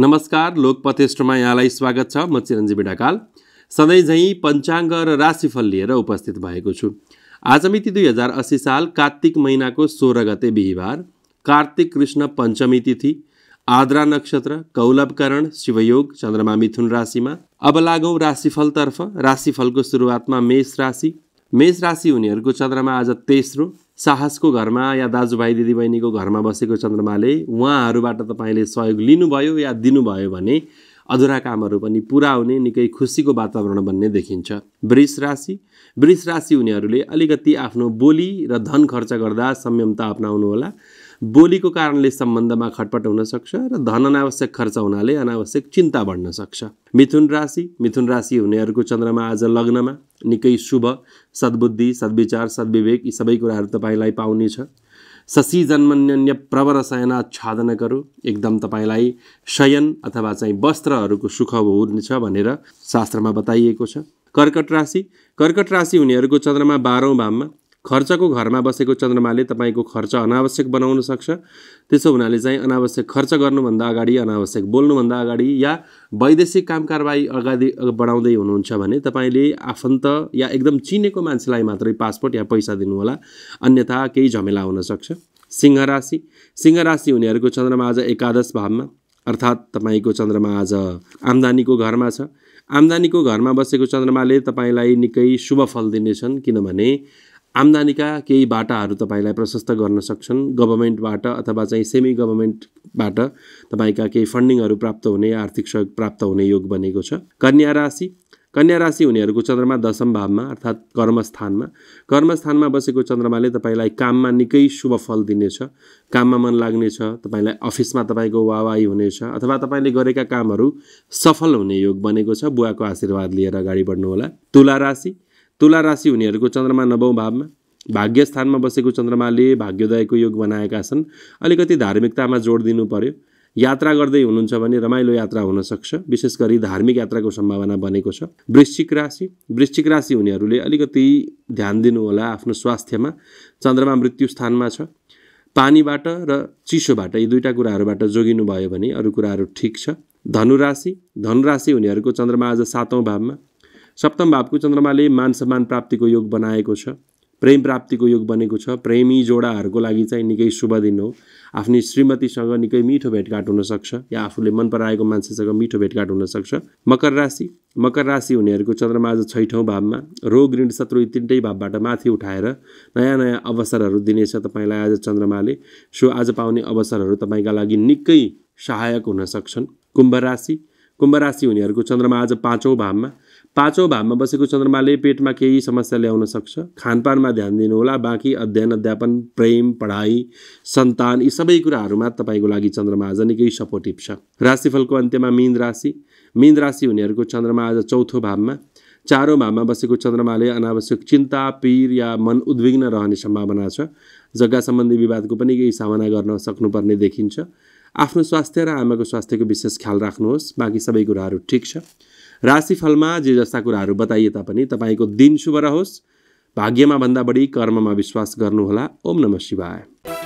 नमस्कार लोकपथेष्टमा यहाँलाई स्वागत छ म चिरञ्जीवी ढकाल झैँ पञ्चाङ्ग र राशिफल लिएर उपस्थित भएको छु आज मिति दुई हजार अस्सी साल कार्तिक महिनाको सोह्र गते बिहिबार कार्तिक कृष्ण पञ्चमी तिथि आद्रा नक्षत्र कौलभकरण शिवयोग चन्द्रमा मिथुन राशिमा अब लागौँ राशिफलतर्फ राशिफलको सुरुवातमा मेष राशि मेष राशि हुनेहरूको चन्द्रमा आज तेस्रो साहसको घरमा या दाजुभाइ दिदीबहिनीको घरमा बसेको चन्द्रमाले उहाँहरूबाट तपाईँले सहयोग लिनुभयो या दिनुभयो भने अधुरा कामहरू पनि पुरा हुने निकै खुसीको वातावरण बन्ने देखिन्छ वृष राशि वृष राशि हुनेहरूले अलिकति आफ्नो बोली र धन खर्च गर्दा संयमता अप्नाउनुहोला बोलीको कारणले सम्बन्धमा खटपट हुन सक्छ र धन अनावश्यक खर्च हुनाले अनावश्यक चिन्ता बढ्न सक्छ मिथुन राशि मिथुन राशि हुनेहरूको चन्द्रमा आज लग्नमा निकै शुभ सद्बुद्धि सद्विचार सद्विवेक यी सबै कुराहरू तपाईँलाई छ शशि जन्मन्य प्रवर शयनाच्छादनकहरू एकदम तपाईँलाई शयन अथवा चाहिँ वस्त्रहरूको सुख हुनेछ भनेर शास्त्रमा बताइएको छ कर्कट राशि कर्कट राशि हुनेहरूको चन्द्रमा बाह्रौँ भावमा खर्चको घरमा बसेको चन्द्रमाले तपाईँको खर्च अनावश्यक बनाउन सक्छ त्यसो हुनाले चाहिँ अनावश्यक खर्च गर्नुभन्दा अगाडि अनावश्यक बोल्नुभन्दा अगाडि या वैदेशिक काम कारवाही अगाडि बढाउँदै हुनुहुन्छ भने तपाईँले आफन्त या एकदम चिनेको मान्छेलाई मात्रै पासपोर्ट या पैसा दिनुहोला अन्यथा केही झमेला हुनसक्छ सिंह राशि सिंह राशि हुनेहरूको चन्द्रमा आज एकादश भावमा अर्थात् तपाईँको चन्द्रमा आज आम्दानीको घरमा छ आम्दानीको घरमा बसेको चन्द्रमाले तपाईँलाई निकै शुभ फल दिनेछन् किनभने आम्दानीका केही बाटाहरू तपाईँलाई प्रशस्त गर्न सक्छन् गभर्मेन्टबाट अथवा चाहिँ सेमी गभर्मेन्टबाट तपाईँका केही फन्डिङहरू प्राप्त हुने आर्थिक सहयोग प्राप्त हुने योग बनेको छ कन्या राशि कन्या राशि हुनेहरूको चन्द्रमा दशम भावमा अर्थात् कर्मस्थानमा कर्मस्थानमा बसेको चन्द्रमाले तपाईँलाई काममा निकै शुभ फल दिनेछ काममा मन लाग्नेछ तपाईँलाई अफिसमा तपाईँको वावाई हुनेछ अथवा तपाईँले गरेका कामहरू सफल हुने योग बनेको छ बुवाको आशीर्वाद लिएर अगाडि बढ्नुहोला तुला राशि तुला राशि हुनेहरूको चन्द्रमा नवौँ भावमा भाग्य स्थानमा बसेको चन्द्रमाले भाग्योदयको योग बनाएका छन् अलिकति धार्मिकतामा जोड दिनु पर्यो यात्रा गर्दै हुनुहुन्छ भने रमाइलो यात्रा हुनसक्छ विशेष गरी धार्मिक यात्राको सम्भावना बनेको छ वृश्चिक राशि वृश्चिक राशि हुनेहरूले अलिकति ध्यान दिनुहोला आफ्नो स्वास्थ्यमा चन्द्रमा मृत्यु स्थानमा छ पानीबाट र चिसोबाट यी दुईवटा कुराहरूबाट जोगिनु भयो भने अरू कुराहरू ठिक छ धनुराशि धनुराशि हुनेहरूको चन्द्रमा आज सातौँ भावमा सप्तम भावको चन्द्रमाले मान सम्मान प्राप्तिको योग बनाएको छ प्रेम प्राप्तिको योग बनेको छ प्रेमी जोडाहरूको लागि चाहिँ निकै शुभ दिन हो आफ्नो श्रीमतीसँग निकै मिठो भेटघाट हुनसक्छ या आफूले मन पराएको मान्छेसँग मिठो भेटघाट हुनसक्छ मकर राशि मकर राशि हुनेहरूको चन्द्रमा आज छैठौँ भावमा रोग ऋण शत्रु यी तिनटै भावबाट माथि उठाएर नयाँ नयाँ अवसरहरू दिनेछ तपाईँलाई आज चन्द्रमाले सो आज पाउने अवसरहरू तपाईँका लागि निकै सहायक हुन सक्छन् कुम्भ राशि कुम्भ राशि हुनेहरूको चन्द्रमा आज पाँचौँ भावमा पाँचौँ भावमा बसेको चन्द्रमाले पेटमा केही समस्या ल्याउन सक्छ खानपानमा ध्यान दिनुहोला बाँकी अध्ययन अध्यापन प्रेम पढाइ सन्तान यी सबै कुराहरूमा तपाईँको लागि चन्द्रमा आज निकै सपोर्टिभ छ राशिफलको अन्त्यमा मीन राशि मीन राशि हुनेहरूको चन्द्रमा आज चौथो भावमा चारौँ भावमा बसेको चन्द्रमाले अनावश्यक चिन्ता पीर या मन उद्विग्न रहने सम्भावना छ जग्गा सम्बन्धी विवादको पनि केही सामना गर्न सक्नुपर्ने देखिन्छ आफ्नो स्वास्थ्य र आमाको स्वास्थ्यको विशेष ख्याल राख्नुहोस् बाँकी सबै कुराहरू ठिक छ राशिफलमा जे जस्ता कुराहरू बताइए तापनि तपाईँको दिन शुभ रहोस् भाग्यमा भन्दा बढी कर्ममा विश्वास गर्नुहोला ओम नमः शिवाय